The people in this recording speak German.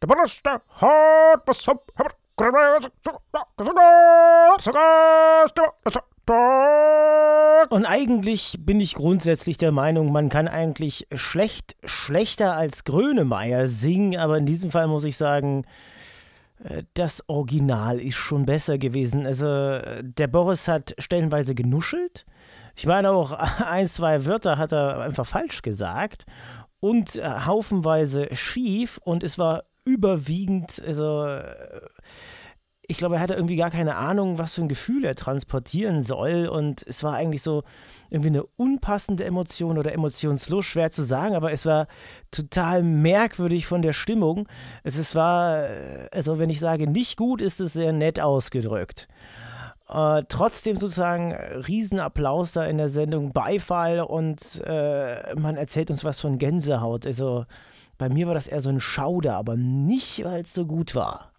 Der Bundesstaat hat was zum und eigentlich bin ich grundsätzlich der Meinung, man kann eigentlich schlecht, schlechter als Grönemeyer singen, aber in diesem Fall muss ich sagen, äh, das Original ist schon besser gewesen. Also der Boris hat stellenweise genuschelt. Ich meine auch ein, zwei Wörter hat er einfach falsch gesagt und äh, haufenweise schief und es war überwiegend, also ich glaube, er hatte irgendwie gar keine Ahnung, was für ein Gefühl er transportieren soll. Und es war eigentlich so irgendwie eine unpassende Emotion oder emotionslos schwer zu sagen, aber es war total merkwürdig von der Stimmung. Es, es war, also wenn ich sage nicht gut, ist es sehr nett ausgedrückt. Äh, trotzdem sozusagen äh, Riesenapplaus da in der Sendung, Beifall und äh, man erzählt uns was von Gänsehaut. Also bei mir war das eher so ein Schauder, aber nicht, weil es so gut war.